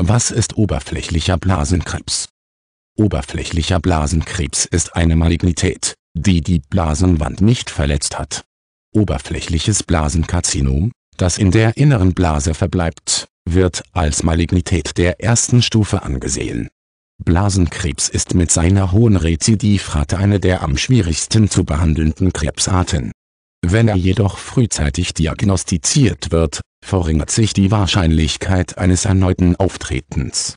Was ist oberflächlicher Blasenkrebs? Oberflächlicher Blasenkrebs ist eine Malignität, die die Blasenwand nicht verletzt hat. Oberflächliches Blasenkarzinom, das in der inneren Blase verbleibt, wird als Malignität der ersten Stufe angesehen. Blasenkrebs ist mit seiner hohen Rezidivrate eine der am schwierigsten zu behandelnden Krebsarten. Wenn er jedoch frühzeitig diagnostiziert wird, verringert sich die Wahrscheinlichkeit eines erneuten Auftretens.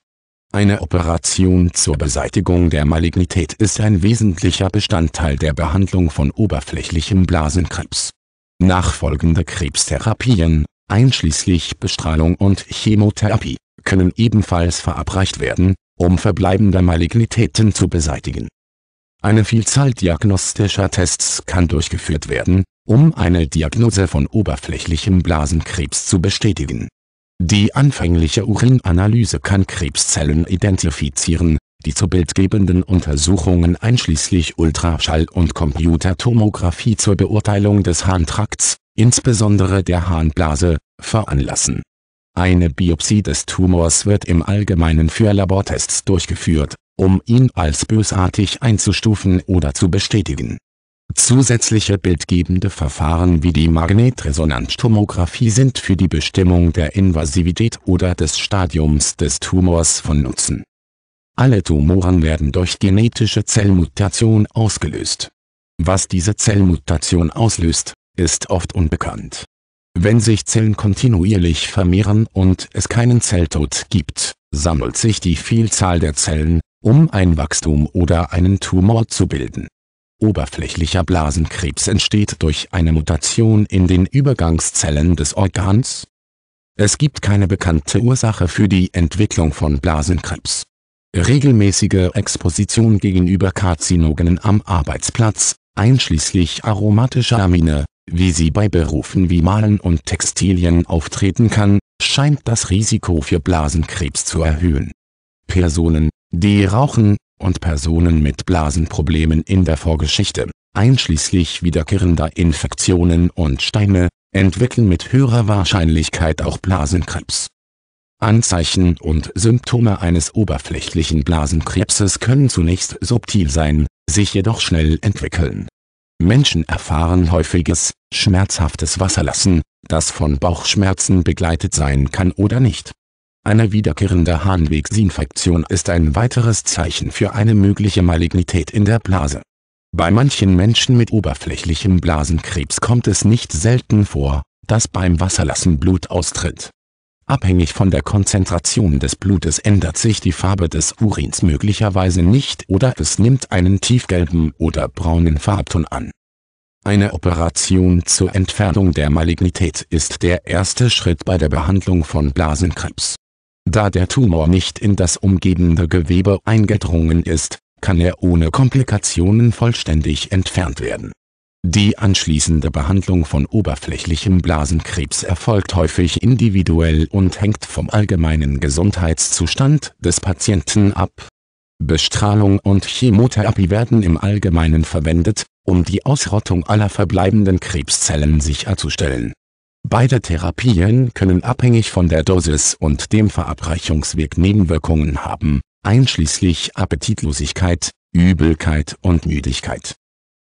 Eine Operation zur Beseitigung der Malignität ist ein wesentlicher Bestandteil der Behandlung von oberflächlichem Blasenkrebs. Nachfolgende Krebstherapien, einschließlich Bestrahlung und Chemotherapie, können ebenfalls verabreicht werden, um verbleibende Malignitäten zu beseitigen eine Vielzahl diagnostischer Tests kann durchgeführt werden, um eine Diagnose von oberflächlichem Blasenkrebs zu bestätigen. Die anfängliche Urinanalyse kann Krebszellen identifizieren, die zu bildgebenden Untersuchungen einschließlich Ultraschall und Computertomographie zur Beurteilung des Harntrakts, insbesondere der Harnblase, veranlassen. Eine Biopsie des Tumors wird im Allgemeinen für Labortests durchgeführt um ihn als bösartig einzustufen oder zu bestätigen. Zusätzliche bildgebende Verfahren wie die Magnetresonanztomographie sind für die Bestimmung der Invasivität oder des Stadiums des Tumors von Nutzen. Alle Tumoren werden durch genetische Zellmutation ausgelöst. Was diese Zellmutation auslöst, ist oft unbekannt. Wenn sich Zellen kontinuierlich vermehren und es keinen Zelltod gibt, sammelt sich die Vielzahl der Zellen, um ein Wachstum oder einen Tumor zu bilden. Oberflächlicher Blasenkrebs entsteht durch eine Mutation in den Übergangszellen des Organs. Es gibt keine bekannte Ursache für die Entwicklung von Blasenkrebs. Regelmäßige Exposition gegenüber Karzinogenen am Arbeitsplatz, einschließlich aromatischer Amine, wie sie bei Berufen wie Malen und Textilien auftreten kann, scheint das Risiko für Blasenkrebs zu erhöhen. Personen, die Rauchen, und Personen mit Blasenproblemen in der Vorgeschichte, einschließlich wiederkehrender Infektionen und Steine, entwickeln mit höherer Wahrscheinlichkeit auch Blasenkrebs. Anzeichen und Symptome eines oberflächlichen Blasenkrebses können zunächst subtil sein, sich jedoch schnell entwickeln. Menschen erfahren häufiges, schmerzhaftes Wasserlassen, das von Bauchschmerzen begleitet sein kann oder nicht eine wiederkehrende Harnwegsinfektion ist ein weiteres Zeichen für eine mögliche Malignität in der Blase. Bei manchen Menschen mit oberflächlichem Blasenkrebs kommt es nicht selten vor, dass beim Wasserlassen Blut austritt. Abhängig von der Konzentration des Blutes ändert sich die Farbe des Urins möglicherweise nicht oder es nimmt einen tiefgelben oder braunen Farbton an. Eine Operation zur Entfernung der Malignität ist der erste Schritt bei der Behandlung von Blasenkrebs da der Tumor nicht in das umgebende Gewebe eingedrungen ist, kann er ohne Komplikationen vollständig entfernt werden. Die anschließende Behandlung von oberflächlichem Blasenkrebs erfolgt häufig individuell und hängt vom allgemeinen Gesundheitszustand des Patienten ab. Bestrahlung und Chemotherapie werden im Allgemeinen verwendet, um die Ausrottung aller verbleibenden Krebszellen sicherzustellen Beide Therapien können abhängig von der Dosis und dem Verabreichungsweg Nebenwirkungen haben, einschließlich Appetitlosigkeit, Übelkeit und Müdigkeit